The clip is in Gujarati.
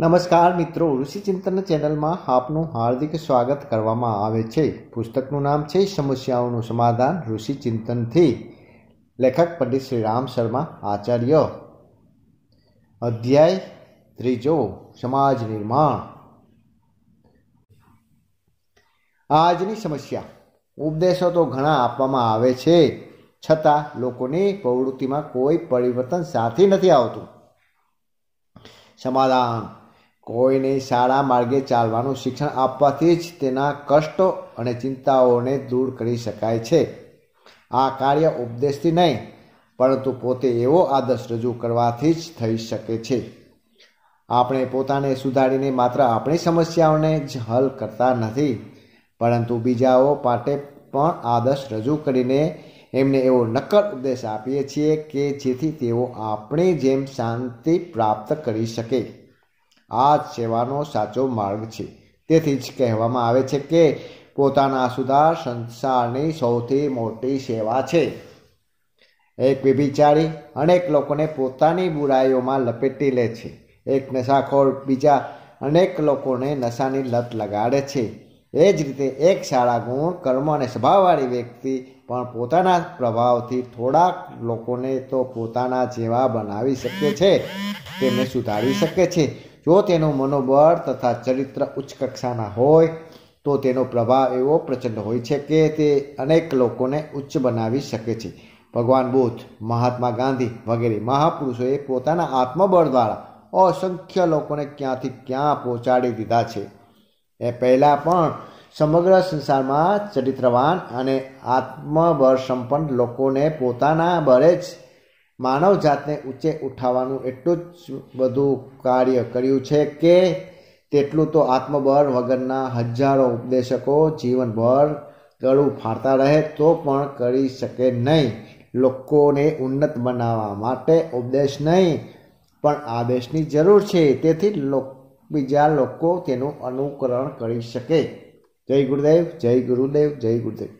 નમસ્કાર મિત્રો ઋષિ ચિંતન ચેનલમાં આપનું હાર્દિક સ્વાગત કરવામાં આવે છે પુસ્તકનું નામ છે સમસ્યાઓનું સમાધાન ઋષિ ચિંતનથી લેખક પંડિત શ્રી રામ શર્મા આચાર્ય અધ્યાય ત્રીજો સમાજ નિર્માણ આજની સમસ્યા ઉપદેશો તો ઘણા આપવામાં આવે છે છતાં લોકોની પ્રવૃત્તિમાં કોઈ પરિવર્તન સાથે નથી આવતું સમાધાન કોઈને સારા માર્ગે ચાલવાનું શિક્ષણ આપવાથી જ તેના કષ્ટો અને ચિંતાઓને દૂર કરી શકાય છે આ કાર્ય ઉપદેશથી નહીં પરંતુ પોતે એવો આદર્શ રજૂ કરવાથી જ થઈ શકે છે આપણે પોતાને સુધારીને માત્ર આપણી સમસ્યાઓને જ હલ કરતા નથી પરંતુ બીજાઓ માટે પણ આદર્શ રજૂ કરીને એમને એવો નક્કર ઉપદેશ આપીએ છીએ કે જેથી તેઓ આપણી જેમ શાંતિ પ્રાપ્ત કરી શકે આ જ સેવાનો સાચો માર્ગ છે તેથી જ કહેવામાં આવે છે કે પોતાના સુધાર સંસારની સૌથી મોટી સેવા છે એક વિભિચારી અનેક લોકોને પોતાની બુરાઈઓમાં લપેટી લે છે એક નશાખોર બીજા અનેક લોકોને નશાની લત લગાડે છે એ જ રીતે એક સારા ગુણ કર્મ અને સ્વભાવવાળી વ્યક્તિ પણ પોતાના પ્રભાવથી થોડાક લોકોને તો પોતાના જેવા બનાવી શકે છે તેને સુધારી શકે છે જો તેનું મનોબળ તથા ચરિત્ર ઉચ્ચ કક્ષાના હોય તો તેનો પ્રભાવ એવો પ્રચંડ હોય છે કે તે અનેક લોકોને ઉચ્ચ બનાવી શકે છે ભગવાન બુદ્ધ મહાત્મા ગાંધી વગેરે મહાપુરુષોએ પોતાના આત્મબળ દ્વારા અસંખ્ય લોકોને ક્યાંથી ક્યાં પહોંચાડી દીધા છે એ પહેલાં પણ સમગ્ર સંસારમાં ચરિત્રવાન અને આત્મબળ સંપન્ન લોકોને પોતાના બળે જ માનવ જાતને ઊંચે ઉઠાવવાનું એટલું જ બધું કાર્ય કર્યું છે કે તેટલું તો આત્મબળ વગરના હજારો ઉપદેશકો જીવનભર ગળું ફાળતા રહે તો પણ કરી શકે નહીં લોકોને ઉન્નત બનાવવા માટે ઉપદેશ નહીં પણ આદેશની જરૂર છે તેથી બીજા લોકો તેનું અનુકરણ કરી શકે જય ગુરુદેવ જય ગુરુદેવ જય ગુરુદેવ